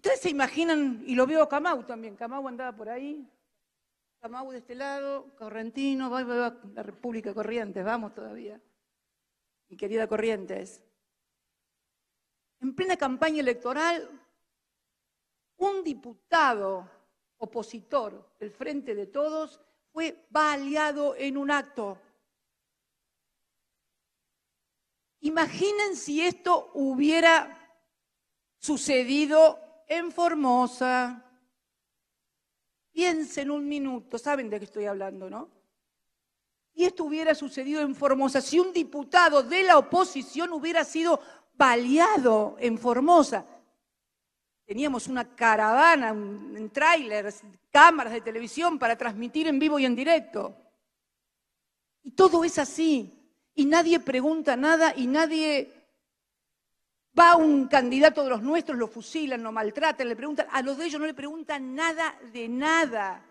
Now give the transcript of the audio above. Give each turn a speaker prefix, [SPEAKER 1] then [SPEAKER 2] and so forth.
[SPEAKER 1] Ustedes se imaginan, y lo veo a Camau también, Camau andaba por ahí, Camau de este lado, Correntino, la República Corrientes, vamos todavía. Mi querida Corrientes. En plena campaña electoral, un diputado opositor del Frente de Todos fue baleado en un acto. Imaginen si esto hubiera sucedido en Formosa. Piensen un minuto, saben de qué estoy hablando, ¿no? Y esto hubiera sucedido en Formosa si un diputado de la oposición hubiera sido baleado en Formosa. Teníamos una caravana, en trailers, cámaras de televisión para transmitir en vivo y en directo. Y todo es así. Y nadie pregunta nada y nadie Va un candidato de los nuestros, lo fusilan, lo maltratan, le preguntan, a los de ellos no le preguntan nada de nada.